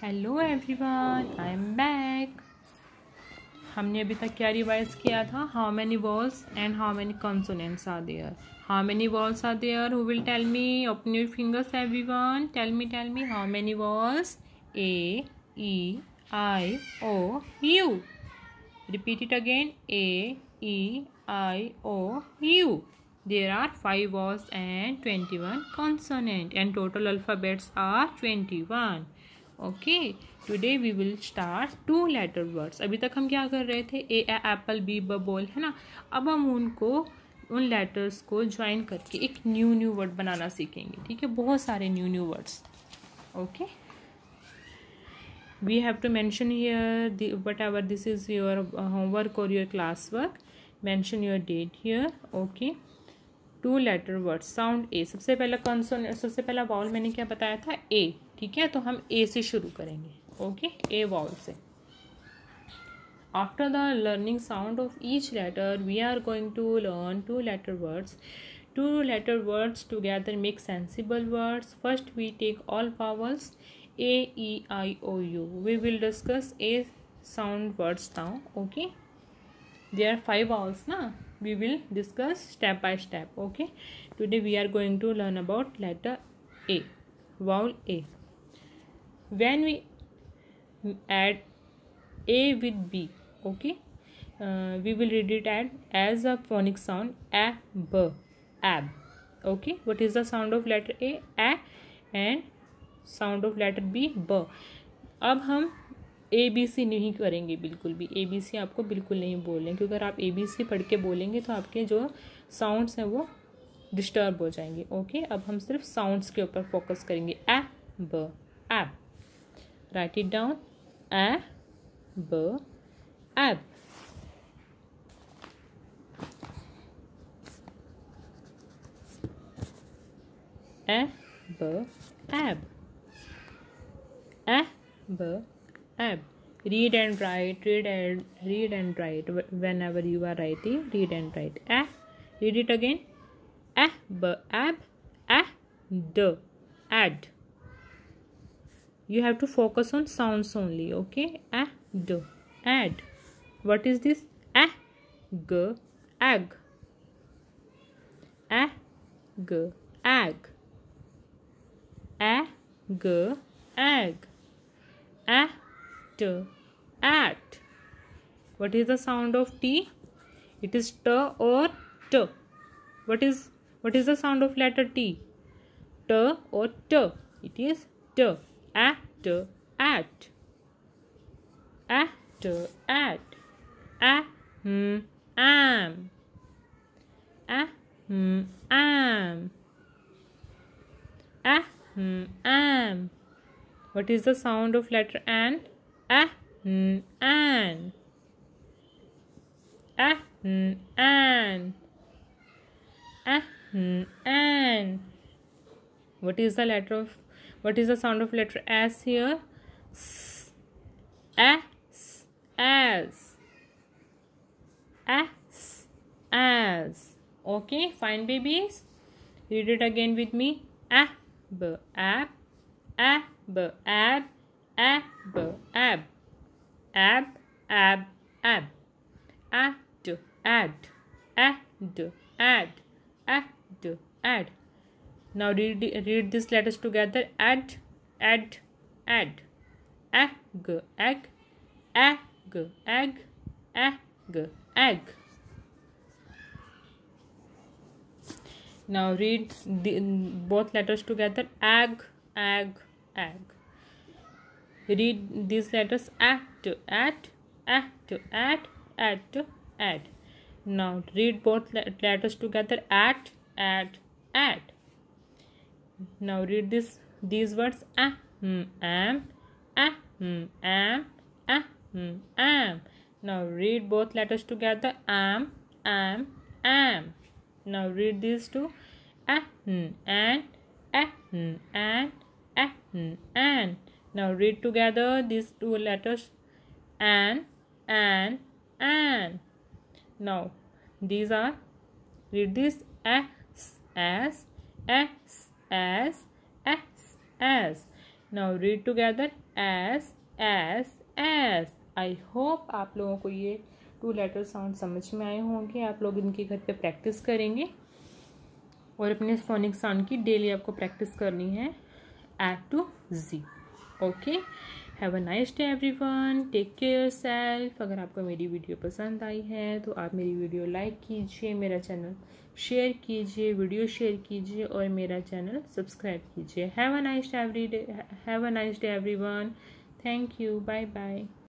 Hello everyone I am back हमने अभी तक क्या रिवाइज किया था how many vowels and how many consonants are there how many vowels are there who will tell me open your fingers everyone tell me tell me how many vowels A E I O U repeat it again A E I O U are five are and twenty one consonant and total alphabets are twenty one okay today we will start two letter words अभी तक हम क्या कर रहे थे ए Apple B ball है ना अब हम उनको उन लेटर्स को ज्वाइन करके एक न्यू न्यू वर्ड बनाना सीखेंगे ठीक है बहुत सारे new new words okay we have to mention your whatever this is your homework और your class work mention your date year okay two letter word sound A सबसे पहला consonant सबसे पहला वाउल मैंने क्या बताया था ए ठीक है तो हम ए से शुरू करेंगे ओके ए वॉल से after the learning sound of each letter we are going to learn two letter words two letter words together make sensible words first we take all vowels A E I O U we will discuss A sound words था okay they are five vowels ना we will discuss step by step okay today we are going to learn about letter A vowel A when we add a with b okay uh, we will read it as, as a phonic sound a b ab okay what is the sound of letter a a and sound of letter b b ab hum A B C नहीं करेंगे बिल्कुल भी ए B सी आपको बिल्कुल नहीं बोलना क्योंकि अगर आप ए बी सी पढ़ के बोलेंगे तो आपके जो साउंड्स हैं वो डिस्टर्ब हो जाएंगे ओके अब हम सिर्फ साउंड्स के ऊपर फोकस करेंगे ए ब ऐप write it down a b ab a b ab a b ab read and write read and read and write whenever you are writing read and write a read it again a b ab a d ad you have to focus on sounds only okay ad. add what is this ag. a g, egg ag. egg ag egg at at what is the sound of t it is t or t what is what is the sound of letter t t or t it is t Actor, At. Actor, act. Am, am. Am, am. Hmm. am. What is the sound of letter an? An, Hmm. An, an. An, an. What is the letter of what is the sound of letter s here s s as s as okay fine babies read it again with me ab ab ab ab ab ab ab ab ab add add add add add add now read read these letters together add add add egg egg egg egg egg egg now read the, both letters together egg egg egg read these letters at at at at at at now read both letters together at at at now read this these words ah mm, am ah am am now read both letters together am am am now read these two ah and ah and ah and now read together these two letters An an an. now these are read this s s s as as as now read together as as as I hope आप लोगों को ये to letter sound समझ में आए होंगे आप लोग इनके घर पे प्रैक्टिस करेंगे और अपने फोनिक साउंड की डेली आपको प्रैक्टिस करनी है एट टू जी okay have a nice day everyone take care self अगर आपको मेरी वीडियो पसंद आई है तो आप मेरी वीडियो लाइक कीजिए मेरा चैनल शेयर कीजिए वीडियो शेयर कीजिए और मेरा चैनल सब्सक्राइब कीजिए have a nice day every day have a nice day everyone thank you bye bye